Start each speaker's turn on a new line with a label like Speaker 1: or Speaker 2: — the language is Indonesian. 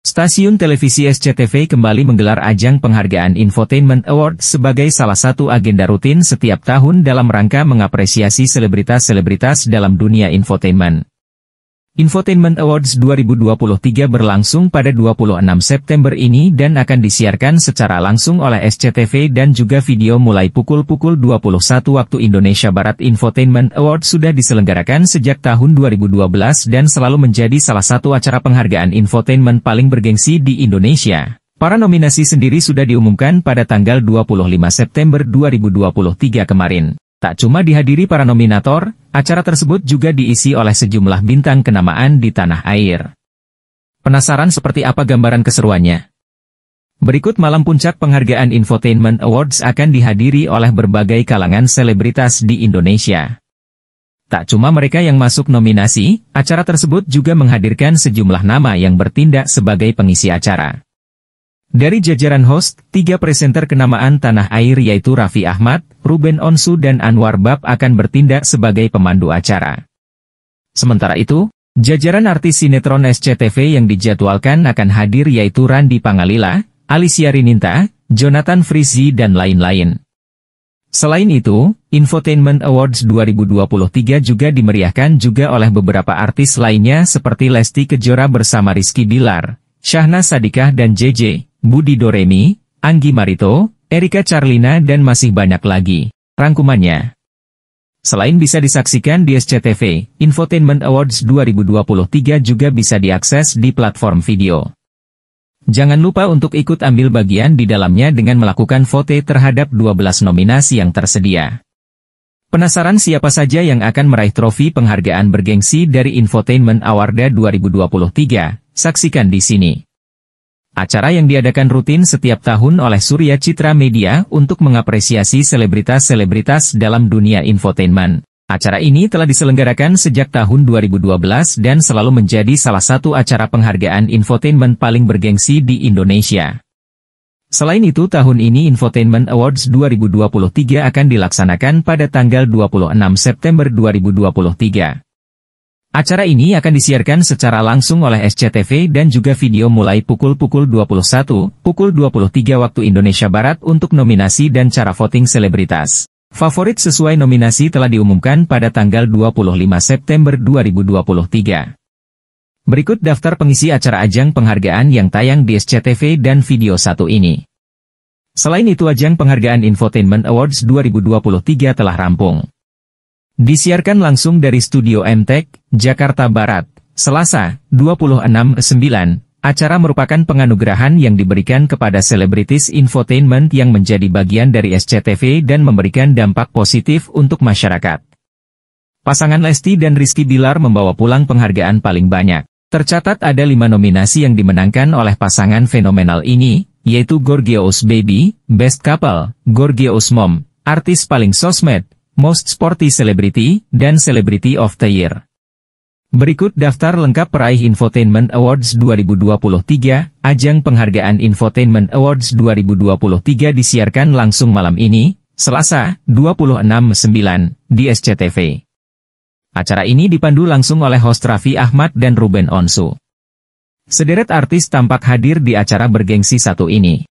Speaker 1: Stasiun televisi SCTV kembali menggelar ajang penghargaan Infotainment Award sebagai salah satu agenda rutin setiap tahun dalam rangka mengapresiasi selebritas-selebritas dalam dunia infotainment. Infotainment Awards 2023 berlangsung pada 26 September ini dan akan disiarkan secara langsung oleh SCTV dan juga video mulai pukul-pukul 21 waktu Indonesia Barat Infotainment Awards sudah diselenggarakan sejak tahun 2012 dan selalu menjadi salah satu acara penghargaan infotainment paling bergengsi di Indonesia. Para nominasi sendiri sudah diumumkan pada tanggal 25 September 2023 kemarin. Tak cuma dihadiri para nominator, acara tersebut juga diisi oleh sejumlah bintang kenamaan di tanah air. Penasaran seperti apa gambaran keseruannya? Berikut malam puncak penghargaan Infotainment Awards akan dihadiri oleh berbagai kalangan selebritas di Indonesia. Tak cuma mereka yang masuk nominasi, acara tersebut juga menghadirkan sejumlah nama yang bertindak sebagai pengisi acara. Dari jajaran host, tiga presenter kenamaan tanah air yaitu Raffi Ahmad, Ruben Onsu dan Anwar Bab akan bertindak sebagai pemandu acara. Sementara itu, jajaran artis sinetron SCTV yang dijadwalkan akan hadir yaitu Randi Pangalila, Alicia Rininta, Jonathan Frizzy dan lain-lain. Selain itu, Infotainment Awards 2023 juga dimeriahkan juga oleh beberapa artis lainnya seperti Lesti Kejora bersama Rizky Bilar, Syahna Sadikah dan JJ. Budi Doremi, Anggi Marito, Erika Charlina, dan masih banyak lagi. Rangkumannya. Selain bisa disaksikan di SCTV, Infotainment Awards 2023 juga bisa diakses di platform video. Jangan lupa untuk ikut ambil bagian di dalamnya dengan melakukan vote terhadap 12 nominasi yang tersedia. Penasaran siapa saja yang akan meraih trofi penghargaan bergengsi dari Infotainment Award 2023? Saksikan di sini. Acara yang diadakan rutin setiap tahun oleh Surya Citra Media untuk mengapresiasi selebritas-selebritas dalam dunia infotainment. Acara ini telah diselenggarakan sejak tahun 2012 dan selalu menjadi salah satu acara penghargaan infotainment paling bergengsi di Indonesia. Selain itu, tahun ini Infotainment Awards 2023 akan dilaksanakan pada tanggal 26 September 2023. Acara ini akan disiarkan secara langsung oleh SCTV dan juga video mulai pukul-pukul 21, pukul 23 waktu Indonesia Barat untuk nominasi dan cara voting selebritas. Favorit sesuai nominasi telah diumumkan pada tanggal 25 September 2023. Berikut daftar pengisi acara ajang penghargaan yang tayang di SCTV dan video satu ini. Selain itu ajang penghargaan Infotainment Awards 2023 telah rampung. Disiarkan langsung dari Studio MTEK, Jakarta Barat, Selasa, 26.09, Acara merupakan penganugerahan yang diberikan kepada selebritis infotainment yang menjadi bagian dari SCTV dan memberikan dampak positif untuk masyarakat. Pasangan Lesti dan Rizky Bilar membawa pulang penghargaan paling banyak. Tercatat ada lima nominasi yang dimenangkan oleh pasangan fenomenal ini, yaitu Gorgeous Baby, Best Couple, Gorgeous Mom, Artis Paling Sosmed, Most Sporty Celebrity, dan Celebrity of the Year. Berikut daftar lengkap peraih Infotainment Awards 2023, ajang penghargaan Infotainment Awards 2023 disiarkan langsung malam ini, Selasa, 26.09, di SCTV. Acara ini dipandu langsung oleh host Raffi Ahmad dan Ruben Onsu. Sederet artis tampak hadir di acara bergengsi satu ini.